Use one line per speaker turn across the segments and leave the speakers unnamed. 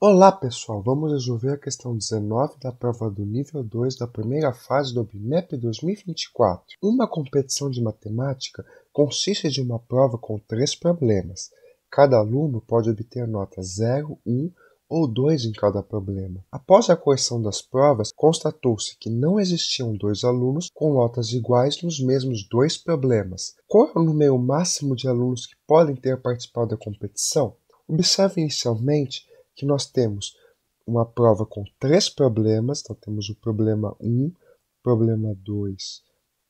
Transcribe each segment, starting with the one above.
Olá pessoal, vamos resolver a questão 19 da prova do nível 2 da primeira fase do BMEP 2024. Uma competição de matemática consiste de uma prova com três problemas. Cada aluno pode obter nota 0, 1 ou 2 em cada problema. Após a correção das provas, constatou-se que não existiam dois alunos com notas iguais nos mesmos dois problemas. Qual é o número máximo de alunos que podem ter participado da competição? Observe inicialmente que nós temos uma prova com três problemas, então temos o problema 1, problema 2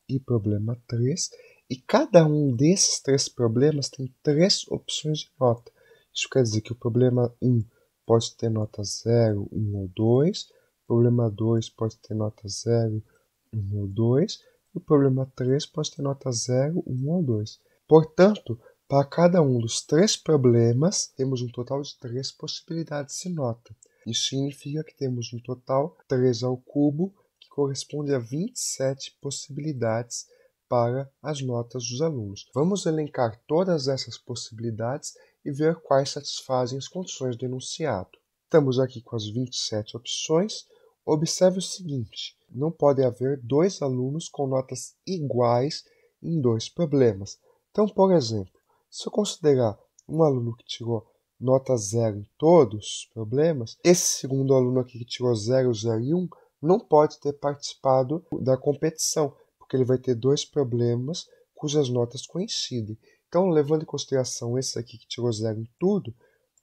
e problema 3, e cada um desses três problemas tem três opções de nota. Isso quer dizer que o problema 1 pode ter nota 0, 1 ou 2, o problema 2 pode ter nota 0, 1 ou 2, e o problema 3 pode ter nota 0, 1 ou 2. Portanto, para cada um dos três problemas, temos um total de três possibilidades de nota. Isso significa que temos um total 3 ao cubo, que corresponde a 27 possibilidades para as notas dos alunos. Vamos elencar todas essas possibilidades e ver quais satisfazem as condições do enunciado. Estamos aqui com as 27 opções. Observe o seguinte: não pode haver dois alunos com notas iguais em dois problemas. Então, por exemplo, se eu considerar um aluno que tirou nota zero em todos os problemas, esse segundo aluno aqui que tirou 0, 0 e 1 um, não pode ter participado da competição, porque ele vai ter dois problemas cujas notas coincidem. Então, levando em consideração esse aqui que tirou zero em tudo,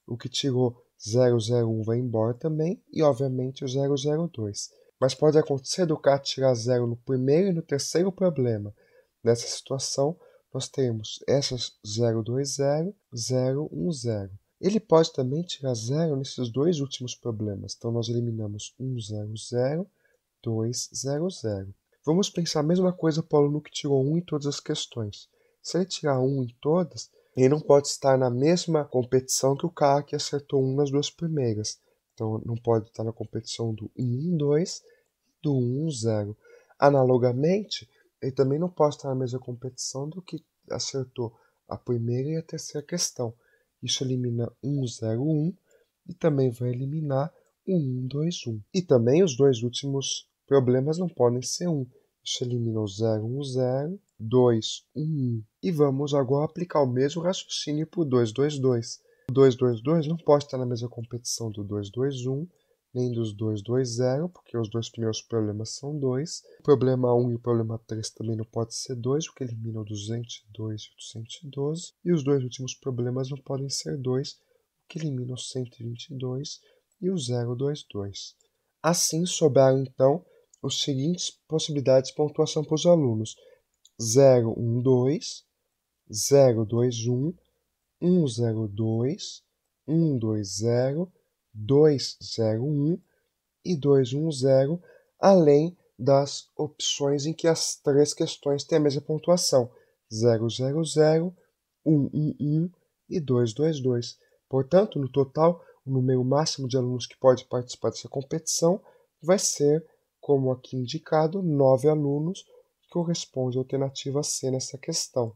o que tirou 001 vai embora também, e obviamente o 002. Mas pode acontecer do cara tirar zero no primeiro e no terceiro problema. Nessa situação, nós temos essas 020, 010. Ele pode também tirar zero nesses dois últimos problemas. Então, nós eliminamos 100, 200. Vamos pensar a mesma coisa para o aluno que tirou 1 um em todas as questões. Se ele tirar 1 um em todas, ele não pode estar na mesma competição que o cara que acertou 1 um nas duas primeiras. Então, não pode estar na competição do 1, 2 e do 1, 0. Analogamente, ele também não pode estar na mesma competição do que acertou a primeira e a terceira questão. Isso elimina 1 e também vai eliminar 2, 1. E também os dois últimos problemas não podem ser 1. Isso elimina o 1, 1. E vamos agora aplicar o mesmo raciocínio para o 2. O 2 não pode estar na mesma competição do 1 nem dos dois 2, 0, porque os dois primeiros problemas são 2. O problema 1 um e o problema 3 também não pode ser 2, porque o 202 e o 212. E os dois últimos problemas não podem ser 2, o que elimina o 122 e o 022. Assim, sobraram então as seguintes possibilidades de pontuação para os alunos: 0, 0, 0, 1, 1, 1, 2, 2, 2, 1, 2, 0, 201 e 210, além das opções em que as três questões têm a mesma pontuação, 000, 111 e 222. Portanto, no total, o número máximo de alunos que pode participar dessa competição vai ser, como aqui indicado, 9 alunos, que corresponde à alternativa C nessa questão.